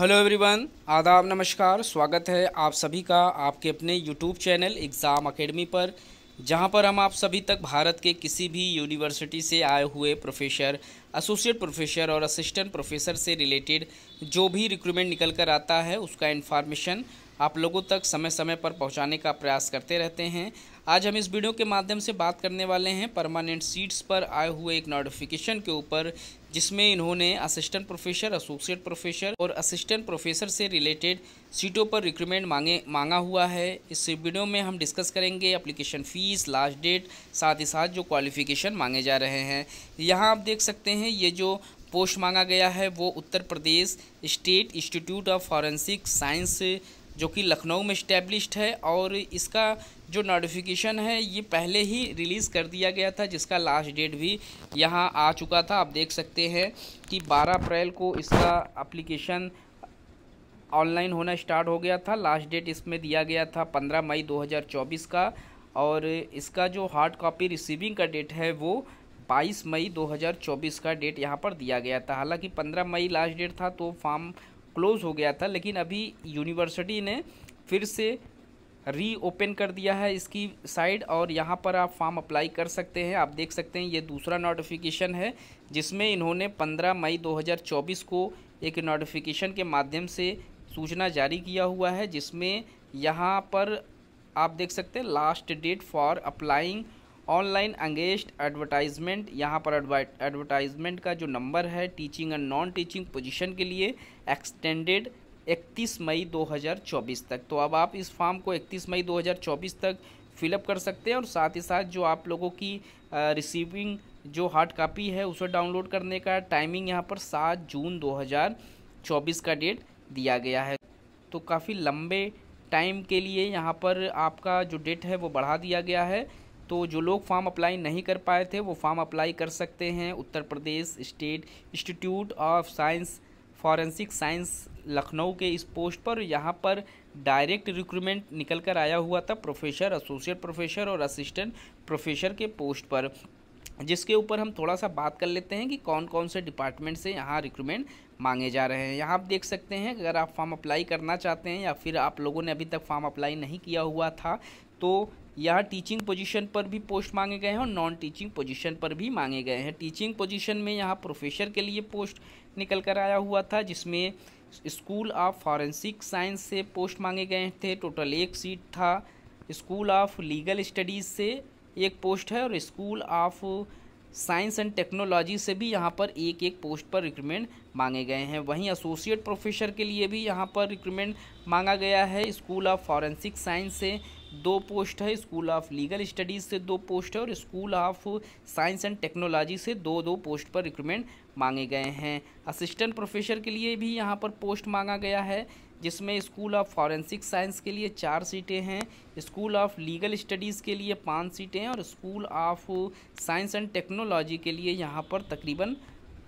hello everyone आदाब नमस्कार स्वागत है आप सभी का आपके अपने यूट्यूब चैनल एग्ज़ाम अकेडमी पर जहां पर हम आप सभी तक भारत के किसी भी यूनिवर्सिटी से आए हुए प्रोफेसर एसोसिएट प्रोफेसर और असिस्टेंट प्रोफेसर से रिलेटेड जो भी रिक्रूटमेंट निकल कर आता है उसका इन्फॉर्मेशन आप लोगों तक समय समय पर पहुंचाने का प्रयास करते रहते हैं आज हम इस वीडियो के माध्यम से बात करने वाले हैं परमानेंट सीट्स पर आए हुए एक नोटिफिकेशन के ऊपर जिसमें इन्होंने असिस्टेंट प्रोफेसर एसोसिएट प्रोफेसर और असिस्टेंट प्रोफेसर से रिलेटेड सीटों पर रिक्रूटमेंट मांगे मांगा हुआ है इस वीडियो में हम डिस्कस करेंगे एप्लीकेशन फ़ीस लास्ट डेट साथ ही साथ जो क्वालिफिकेशन मांगे जा रहे हैं यहाँ आप देख सकते हैं ये जो पोस्ट मांगा गया है वो Uttar Pradesh state institute of forensic science जो कि लखनऊ में इस्टेब्लिश्ड है और इसका जो नोटिफिकेशन है ये पहले ही रिलीज़ कर दिया गया था जिसका लास्ट डेट भी यहाँ आ चुका था आप देख सकते हैं कि 12 अप्रैल को इसका अप्लीकेशन ऑनलाइन होना स्टार्ट हो गया था लास्ट डेट इसमें दिया गया था 15 मई 2024 का और इसका जो हार्ड कॉपी रिसीविंग का डेट है वो 22 मई 2024 का डेट यहाँ पर दिया गया था हालांकि 15 मई लास्ट डेट था तो फॉर्म क्लोज़ हो गया था लेकिन अभी यूनिवर्सिटी ने फिर से रीओपन कर दिया है इसकी साइड और यहाँ पर आप फॉर्म अप्लाई कर सकते हैं आप देख सकते हैं ये दूसरा नोटिफिकेशन है जिसमें इन्होंने 15 मई 2024 को एक नोटिफिकेशन के माध्यम से सूचना जारी किया हुआ है जिसमें यहाँ पर आप देख सकते हैं last date for applying online against advertisement यहाँ पर एडवर्टाइजमेंट का जो नंबर है teaching and non teaching position के लिए एक्सटेंडेड 31 मई 2024 तक तो अब आप इस फॉर्म को 31 मई 2024 तक फिलअप कर सकते हैं और साथ ही साथ जो आप लोगों की रिसीविंग जो हार्ड कापी है उसे डाउनलोड करने का टाइमिंग यहाँ पर सात जून दो का डेट दिया गया है तो काफ़ी लंबे टाइम के लिए यहाँ पर आपका जो डेट है वो बढ़ा दिया गया है तो जो लोग फॉर्म अप्लाई नहीं कर पाए थे वो फॉर्म अप्लाई कर सकते हैं Uttar Pradesh state institute of science forensic science Lucknow के इस पोस्ट पर यहाँ पर डायरेक्ट रिक्रूटमेंट निकल कर आया हुआ था प्रोफेसर एसोसिएट प्रोफेसर और असिस्टेंट प्रोफेसर के पोस्ट पर जिसके ऊपर हम थोड़ा सा बात कर लेते हैं कि कौन कौन से डिपार्टमेंट से यहाँ रिक्रूटमेंट मांगे जा रहे हैं यहाँ आप देख सकते हैं अगर आप फॉर्म अप्लाई करना चाहते हैं या फिर आप लोगों ने अभी तक फॉर्म अप्लाई नहीं किया हुआ था तो यहाँ टीचिंग पोजीशन पर भी पोस्ट मांगे गए हैं और नॉन टीचिंग पोजीशन पर भी मांगे गए हैं टीचिंग पोजीशन में यहाँ प्रोफेसर के लिए पोस्ट निकल कर आया हुआ था जिसमें स्कूल ऑफ फॉरेंसिक साइंस से पोस्ट मांगे गए थे टोटल एक सीट था स्कूल ऑफ लीगल स्टडीज़ से एक पोस्ट है और school of science and technology से भी यहाँ पर एक एक पोस्ट पर रिक्रूटमेंट मांगे गए हैं वहीं एसोसिएट प्रोफेसर के लिए भी यहाँ पर रिक्रूटमेंट मांगा गया है स्कूल ऑफ फॉरेंसिक साइंस से दो पोस्ट है स्कूल ऑफ लीगल स्टडीज़ से दो पोस्ट है और school of science and technology से दो दो पोस्ट पर रिक्रूटमेंट मांगे गए हैं असिस्टेंट प्रोफेसर के लिए भी यहाँ पर पोस्ट मांगा गया है जिसमें स्कूल ऑफ फॉरेंसिक साइंस के लिए चार सीटें हैं स्कूल ऑफ लीगल स्टडीज़ के लिए पाँच सीटें हैं और school of science and technology के लिए यहाँ पर तकरीबन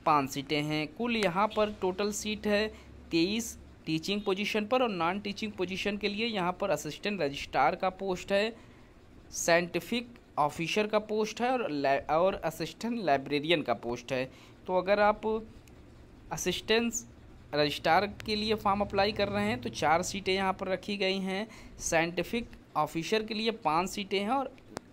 पाँच सीटें हैं कुल यहाँ पर टोटल सीट है तेईस टीचिंग पोजीशन पर और नॉन टीचिंग पोजीशन के लिए यहाँ पर असिस्टेंट रजिस्ट्रार का पोस्ट है साइंटिफिक ऑफिसर का पोस्ट है और और असिस्टेंट लाइब्रेरियन का पोस्ट है तो अगर आप असिस्टेंस रजिस्ट्रार के लिए फॉर्म अप्लाई कर रहे हैं तो चार सीटें यहाँ पर रखी गई हैं साइंटिफिक ऑफिसर के लिए पाँच सीटें हैं और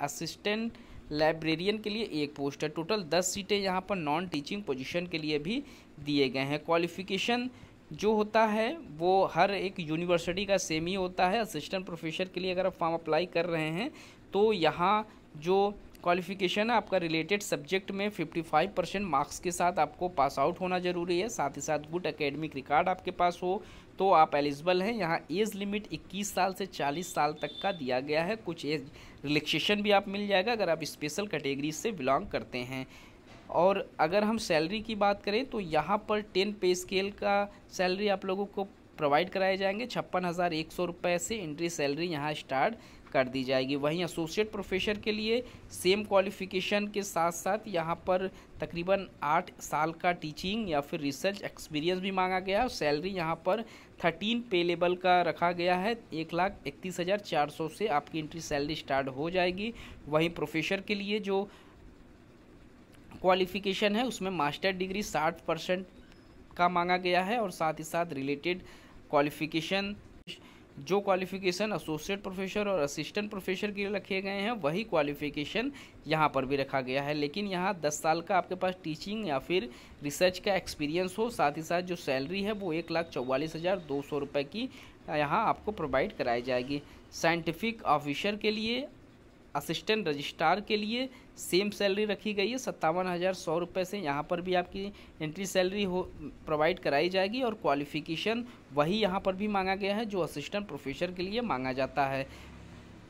असिस्टेंट लाइब्रेरियन के लिए एक पोस्ट है टोटल दस सीटें यहाँ पर नॉन टीचिंग पोजीशन के लिए भी दिए गए हैं क्वालिफिकेशन जो होता है वो हर एक यूनिवर्सिटी का सेम ही होता है असिस्टेंट प्रोफेसर के लिए अगर आप फॉर्म अप्लाई कर रहे हैं तो यहाँ जो क्वालिफिकेशन है आपका रिलेटेड सब्जेक्ट में 55 परसेंट मार्क्स के साथ आपको पास आउट होना ज़रूरी है साथ ही साथ गुड एकेडमिक रिकॉर्ड आपके पास हो तो आप एलिजिबल हैं यहाँ एज लिमिट 21 साल से 40 साल तक का दिया गया है कुछ एज रिलैक्सेशन भी आप मिल जाएगा अगर आप स्पेशल कैटेगरी से बिलोंग करते हैं और अगर हम सैलरी की बात करें तो यहाँ पर टेन पे स्केल का सैलरी आप लोगों को प्रोवाइड कराए जाएंगे छप्पन हज़ार एक सौ रुपये से एंट्री सैलरी यहाँ स्टार्ट कर दी जाएगी वहीं एसोसिएट प्रोफेसर के लिए सेम क्वालिफिकेशन के साथ साथ यहाँ पर तकरीबन आठ साल का टीचिंग या फिर रिसर्च एक्सपीरियंस भी मांगा गया और सैलरी यहाँ पर थर्टीन पे लेवल का रखा गया है एक लाख इकतीस हज़ार चार सौ से आपकी एंट्री सैलरी स्टार्ट हो जाएगी वहीं प्रोफेसर के लिए जो क्वालिफिकेशन है उसमें मास्टर डिग्री साठ परसेंट का मांगा गया है और साथ ही साथ रिलेटेड क्वालिफिकेशन जो क्वालिफिकेशन एसोसिएट प्रोफेसर और असिस्टेंट प्रोफेसर के लिए रखे गए हैं वही क्वालिफिकेशन यहाँ पर भी रखा गया है लेकिन यहाँ 10 साल का आपके पास टीचिंग या फिर रिसर्च का एक्सपीरियंस हो साथ ही साथ जो सैलरी है वो एक लाख चौवालीस हज़ार दो सौ रुपये की यहाँ आपको प्रोवाइड कराई जाएगी साइंटिफिक ऑफिसर के लिए असिस्टेंट रजिस्ट्रार के लिए सेम सैलरी रखी गई है सत्तावन हज़ार सौ रुपये से यहाँ पर भी आपकी एंट्री सैलरी हो प्रोवाइड कराई जाएगी और क्वालिफिकेशन वही यहाँ पर भी मांगा गया है जो असिस्टेंट प्रोफेसर के लिए मांगा जाता है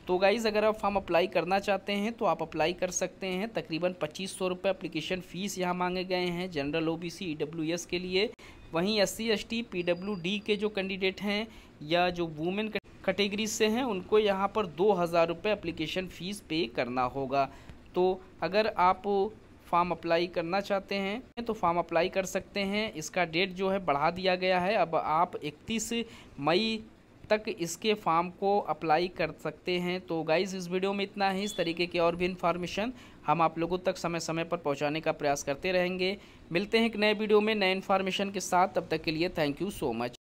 तो गाइज़ अगर आप फॉर्म अप्लाई करना चाहते हैं तो आप अप्लाई कर सकते हैं तकरीबन पच्चीस सौ रुपये अप्लीकेशन फ़ीस यहाँ मांगे गए हैं जनरल डब्ल्यू एस के लिए वहीं S C S T D के जो कैंडिडेट हैं या जो वुमेन कैटेगरी से हैं उनको यहाँ पर दो हज़ार रुपये अप्लीकेशन फ़ीस पे करना होगा तो अगर आप फॉर्म अप्लाई करना चाहते हैं तो फॉर्म अप्लाई कर सकते हैं इसका डेट जो है बढ़ा दिया गया है अब आप 31 मई तक इसके फॉर्म को अप्लाई कर सकते हैं तो गाइज़ इस वीडियो में इतना ही इस तरीके की और भी इन्फॉर्मेशन हम आप लोगों तक समय समय पर पहुंचाने का प्रयास करते रहेंगे मिलते हैं एक नए वीडियो में नए इन्फॉर्मेशन के साथ तब तक के लिए थैंक यू सो मच